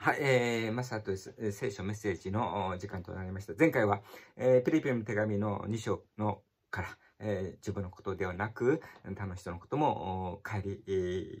はい、えー、マスターと聖書メッセージの時間となりました。前回は、えー、ピリピリの手紙の2章のから、えー、自分のことではなく、他の人のことも帰り、え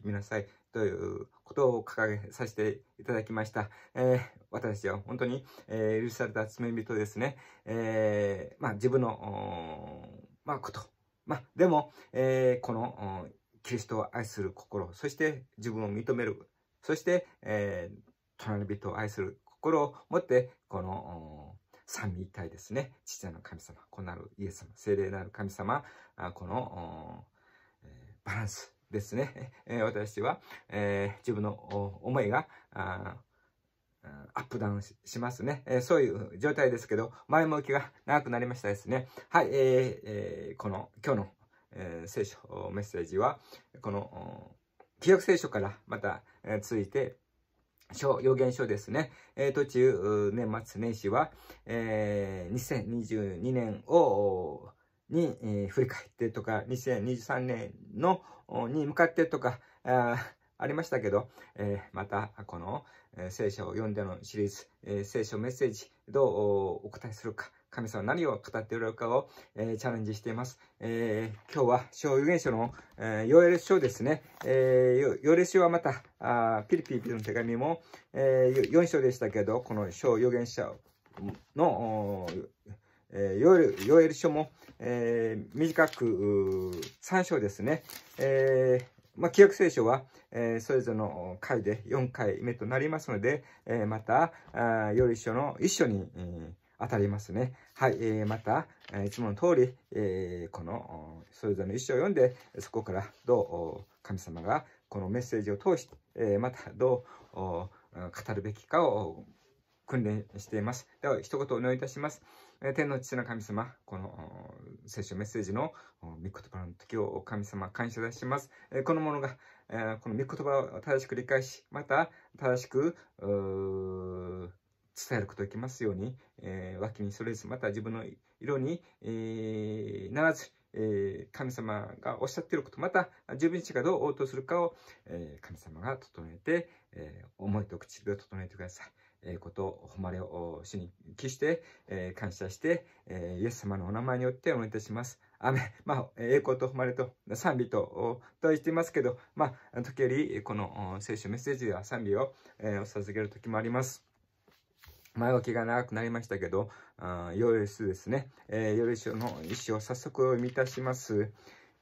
ー、見なさいということを掲げさせていただきました。えー、私は本当に、えー、許された罪人ですね。えー、まあ自分の、まあこと。まあでも、えー、この、キリストを愛する心、そして自分を認めるそして、えー、隣人を愛する心を持って、この三位一体ですね、父なる神様、子なるイエス様、聖霊なる神様、この、バランスですね、私は、自分の思いが、アップダウンしますね、そういう状態ですけど、前向きが長くなりましたですね。はい、えー、この今日の、聖書メッセージは、この、記憶聖書からまた、続いて、書、予言書ですね。えー、途中、年末年始は、えー、2022年を、に、えー、振り返ってとか、2023年の、に向かってとか、あありましたけど、えー、また、この、えー、聖書を読んでのシリーズ、えー、聖書メッセージ、どうお答えするか、神様何を語っておられるかを、えー、チャレンジしています。えー、今日は、小有言書の、えー、ヨエル書ですね。えー、ヨエル書はまた、あピリピリの手紙も、えー、4章でしたけど、この小有言書の、えー、ヨエル、ヨエル書も、えー、短く、3章ですね。えー、まあ、旧約聖書は、えー、それぞれの回で4回目となりますので、えー、また、あより一緒の一緒に、えー当たりますね。はい、えー、また、いつもの通り、えー、この、それぞれの意思を読んで、そこからどう神様がこのメッセージを通して、えー、またどう語るべきかを訓練しています。では、一言お願いいたします。天の父の神様、この聖書メッセージの御言葉の時を神様感謝いたします。このものが、この御言葉を正しく理解し、また正しく、う伝えることができますように、えー、脇にそれず、また自分の色に、えー、ならず、えー、神様がおっしゃっていること、また自分自身がどう応答するかを、えー、神様が整えて、えー、思いと口で整えてください。えー、こと、を誉れを主に帰して、えー、感謝して、えー、イエス様のお名前によってお願いいたします。アメまあ、栄光と誉れと賛美と、と言っていますけど、まあ、時より、この聖書メッセージでは賛美を、えー、お授ける時もあります。前置きが長くなりましたけど、あよろスですね、えー、よろしの意思を早速読み出たします。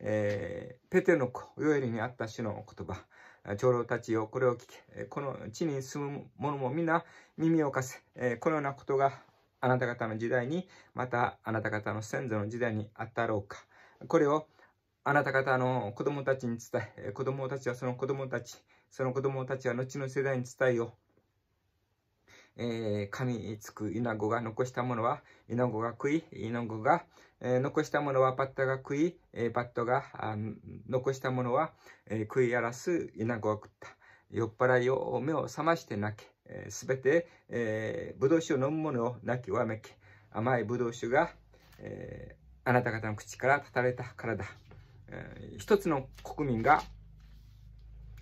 えー、ペテの子、ヨエルにあった主の言葉、長老たちよ、これを聞け。この地に住む者も皆耳を貸せ、えー。このようなことがあなた方の時代に、またあなた方の先祖の時代にあったろうか。これをあなた方の子供たちに伝え、子供たちはその子供たち、その子供たちは後の世代に伝えよう。えー、噛みつくイナゴが残したものは、イナゴが食い、イナゴが、えー、残したものはパッタが食い、えー、ッタが残したものは、えー、食い荒らすイナゴが食った。酔っ払いを目を覚まして泣け。す、べ、て、えー、ブドウ酒を飲むものを泣きわめけ。甘いブドウ酒が、えー、あなた方の口から立たれたからだ。えー、一つの国民が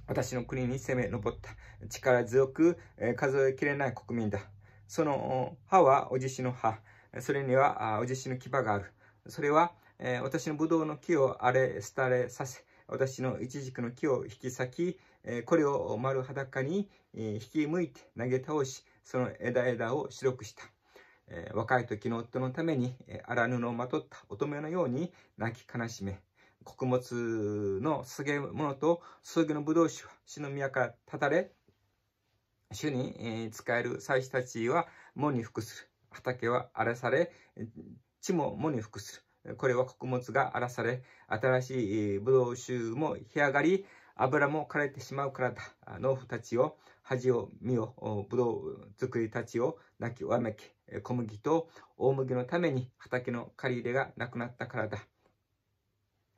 私の国に攻め上った。力強く数えきれない国民だ。その歯はおじしの歯。それにはおじしの牙がある。それは私のぶどうの木を荒れ廃れさせ、私の一軸の木を引き裂き、これを丸裸に引き向いて投げ倒し、その枝枝を白くした。若い時の夫のために荒布をまとった乙女のように泣き悲しめ。穀物の捧げ物と捧げのブドウ酒は死の宮から立たれ、主に、使える祭司たちは門に服する。畑は荒らされ、地も門に服する。これは穀物が荒らされ、新しいブドウ酒も干上がり、油も枯れてしまうからだ。農夫たちを、恥を見よ、ブドウ作りたちを泣きわめき、小麦と大麦のために畑の借り入れがなくなったからだ。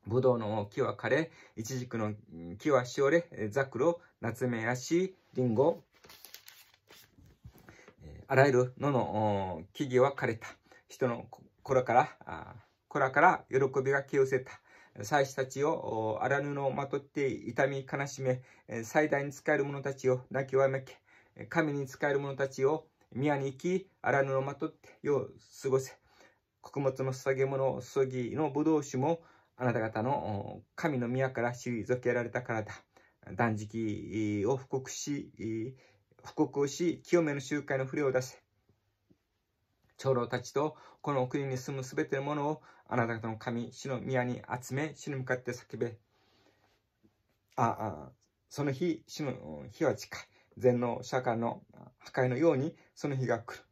ぶどうの木は枯れ、いちじくの木はしおれ、ザクロ、ナツメヤシ、リンゴ、あらゆる野の木々は枯れた。人の子らから、子らから喜びが消せた。祭司たちを荒布をまとって痛み悲しめ、最大に使える者たちを泣きわめけ、神に使える者たちを宮に行き、荒布をまとって世を過ごせ。穀物の捧げ物、葬儀のぶどう酒も、あなた方の神の宮から退けられたからだ。断食を布告し、布告をし、清めの集会の不良を出せ。長老たちとこの国に住むすべてのものをあなた方の神、主の宮に集め、死に向かって叫べ。ああ、その日、主の日は近い。全能社会の破壊のようにその日が来る。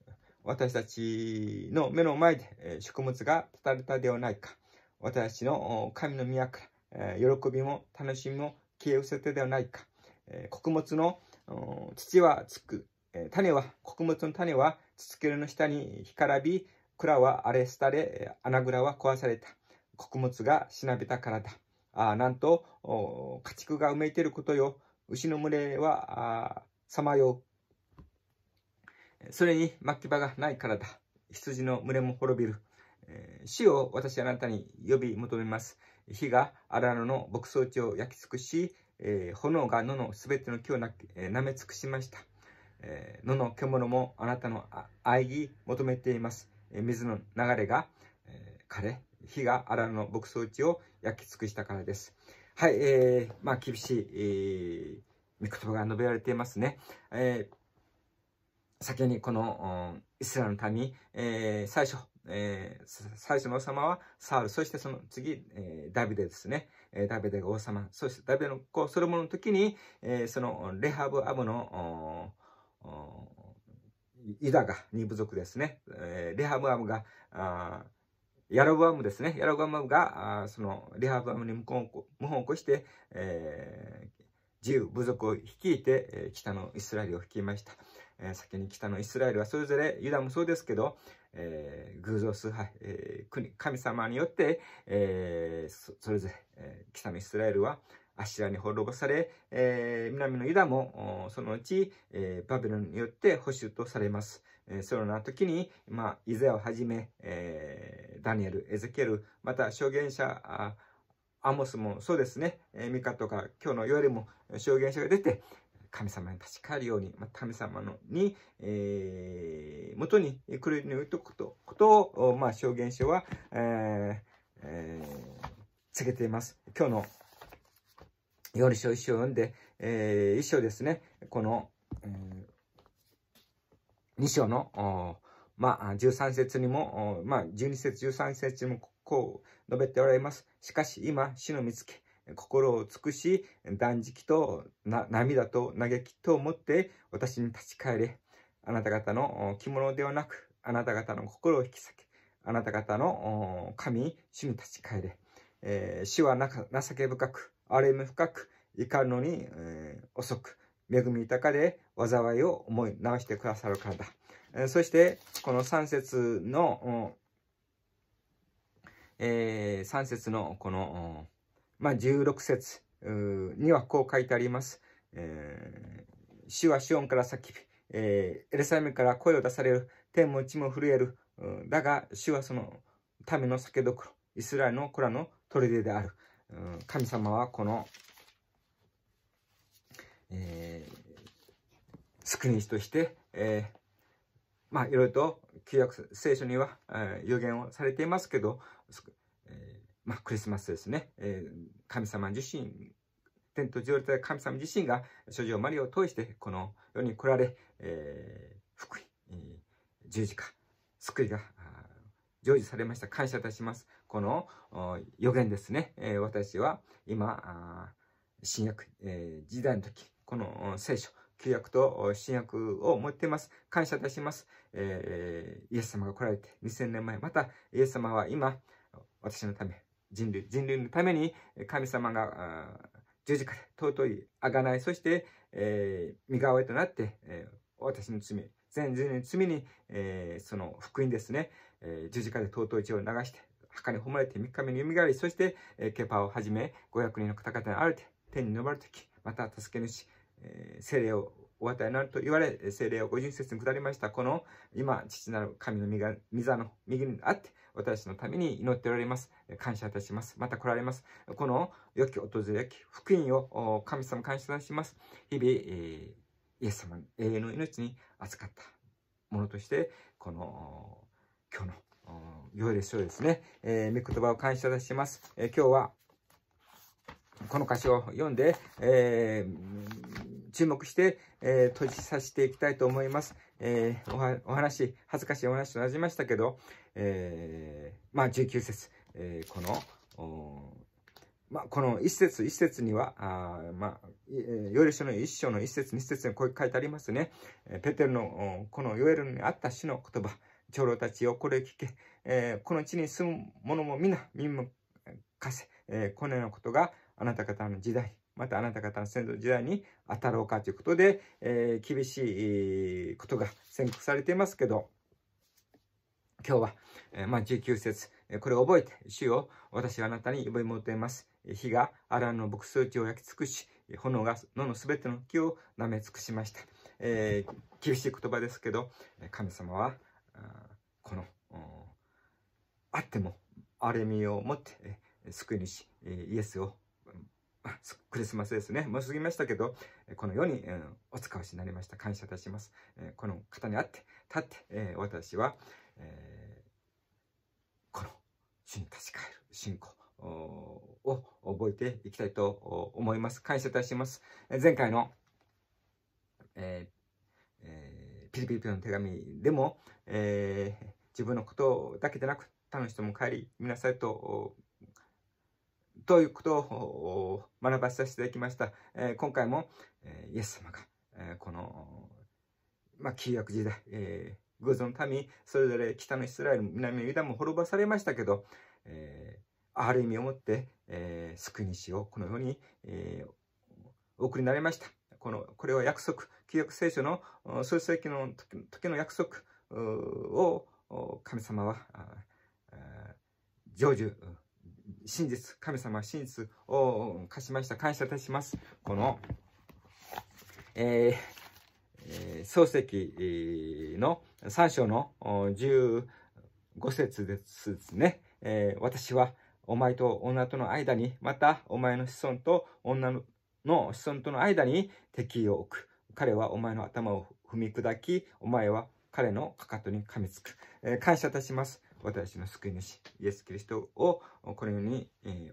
私たちの目の前で、えー、食物が断たれたではないか。私の神の宮から、喜びも楽しみも消え失せてではないか。穀物の土はつく。種は、穀物の種は土けれの下に干からび、蔵は荒れ廃れ、穴蔵は壊された。穀物がしなべたからだ。ああ、なんと、家畜がうめいていることよ。牛の群れは、さまよう。それに、牧場がないからだ。羊の群れも滅びる。死を私あなたに呼び求めます。火が荒野の牧草地を焼き尽くし、えー、炎が野のすべての木をな、えー、舐め尽くしました。えー、野の獣もあなたの愛義求めています。えー、水の流れが、えー、枯れ、火が荒野の牧草地を焼き尽くしたからです。はい、えー、まあ厳しい、えー、御言葉が述べられていますね。えー、先にこの、イスラの民、えー、最初、えー、最初の王様はサウル、そしてその次、えー、ダビデですね。えダビデが王様、そしてダビデの子ソロモンの時に、えそのレハブ・アブの、イダが二部族ですね。えレハブ・アブが、ヤロブアムですね。ヤロブアムが、そのレハブアムに謀反を起こして、えー、自由部族を率いて、え北のイスラエルを率いました。え先に北のイスラエルはそれぞれユダもそうですけど、えー、偶像崇拝、えー、国、神様によって、えー、それぞれ、えー、北のイスラエルはアシアに滅ぼされ、えー、南のユダもそのうち、えー、バビロンによって保守とされます。えー、そのような時に、まあ、イザヤをはじめ、えー、ダニエル、エゼケル、また証言者、アモスもそうですね、えー、ミカとか今日の夜も証言者が出て、神様に立ち返るように、まあ、神様のに、えー、元にくるりのとくとことを、まあ、証言書は、えーえー、告げています。今日の夜書一章を読んで、えー、一章ですね、この、えー、2章の、まあ、13節にも、まあ、12節、13節にもこう述べておられます。しかし今、死の見つけ、心を尽くし、断食と涙と嘆きと思って、私に立ち返れ。あなた方の着物ではなく、あなた方の心を引き裂き、あなた方の神主に立ち返れ。えー、主は情け深く、荒れみ深く、怒るのに、えー、遅く、恵み豊かで災いを思い直してくださるからだ。えー、そして、この3節の、えー、3節のこの、まあ、16節にはこう書いてあります。えー、主は主音から叫び、えー、エルサレムから声を出される、天も地も震える、うん、だが、主はその民の酒どころ、イスラエルの子らの砦である。うん、神様はこの、えー、救い主として、えー、まあ、いろいろと旧約聖書には、えー、予言をされていますけど、えー、まあ、クリスマスですね、えー、神様自身天と地を立てた神様自身が、諸女マリアを通して、この世に来られ、えー、福音、十字架、救いが、成就されました。感謝いたします。この予言ですね。えー、私は今、新約、えー、時代の時、この聖書、旧約と新約を持っています。感謝いたします。えー、イエス様が来られて2000年前、またイエス様は今、私のため、人類、人類のために神様が、十字架で尊い贖い、そして、えー、身代わりとなって、えー、私の罪、全人の罪に、えー、その福音ですね、えー、十字架で尊い血を流して、墓に褒まれて3日目に蘇り、そして、えー、ケパをはじめ500人の方々にあれて、天に昇るとき、また助け主、えー、精霊をお与えになると言われ、聖霊をご純節に下りました。この、今、父なる神の御が、御座の右にあって、私のために祈っておられます。感謝いたします。また来られます。この、良き訪れき、福音を神様感謝いたします。日々、えー、イエス様の永遠の命に預かったものとして、この、今日の、良いでしょうですね。えー、御言葉を感謝いたします。えー、今日は、この歌詞を読んで、えー、注目して、えー、閉じさせていきたいと思います。えー、お話、恥ずかしいお話となじましたけど、えー、まあ、19節、えー、この、まあ、この一節一節には、あまあ、ヨエル書の一章の一節二節にこう書いてありますね。ペテルの、このヨエルにあった主の言葉、長老たちよ、これ聞け、えー、この地に住む者も皆、民も貸せ、えー、このようなことがあなた方の時代、またあなた方の先祖の時代に当たろうかということで、えー、厳しいことが宣告されていますけど、今日は、えー、まあ、19節、これを覚えて、主よ、私はあなたに呼び求めます。火がアランの牧草地を焼き尽くし、炎が野のすべての木を舐め尽くしました。えー、厳しい言葉ですけど、神様は、この、あっても、あれみを持って、救い主、イエスをクリスマスですね。もう過ぎましたけど、このように、うん、お使わしになりました。感謝いたします。えこの方に会って、立って、え私は、えー、この主に立ち返る信仰を覚えていきたいと思います。感謝いたします。前回の、えーえー、ピリピリピの手紙でも、えー、自分のことだけでなく、他の人も帰り皆なさいとということを学ばせていただきました。え今回も、えイエス様が、えこの、まあ、旧約時代、えー、偶像の民、それぞれ北のイスラエル、南のユダも滅ぼされましたけど、えある意味をもって、え救い主をこのように、えお送りになりました。この、これは約束、旧約聖書の創世記の時の約束を神様は成就真実、神様は真実を貸しました。感謝いたします。この、えー、漱石の3章の15節ですね。えー、私はお前と女との間に、またお前の子孫と女の子孫との間に敵を置く。彼はお前の頭を踏み砕き、お前は彼のかかとに噛みつく。えー、感謝いたします。私の救い主、イエス・キリストをこのように、えー、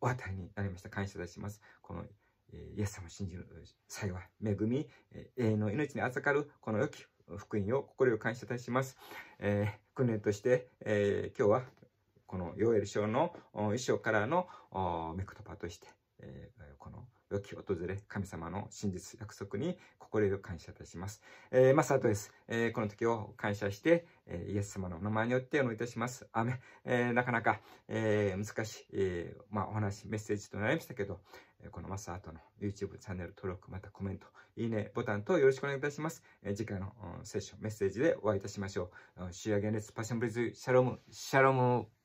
お与えになりました。感謝いたします。この、えイエス様を信じる幸い、恵み、永遠の命に預かるこの良き福音を心よ感謝いたします。えー、訓練として、えー、今日はこのヨエル賞の衣装からのめくとばとして、えー、この良き訪れ、神様の真実約束に心より感謝いたします。えー、まさです、えー、この時を感謝して、えイエス様の名前によってお祈りいたします。アメえー、なかなか、えー、難しい、えー、まあ、お話、メッセージとなりましたけど、このマスートの YouTube チャンネル登録、またコメント、いいねボタンとよろしくお願いいたします。えー、次回のセッション、メッセージでお会いいたしましょう。主や現列パッションブリズ、シャロム、シャロム。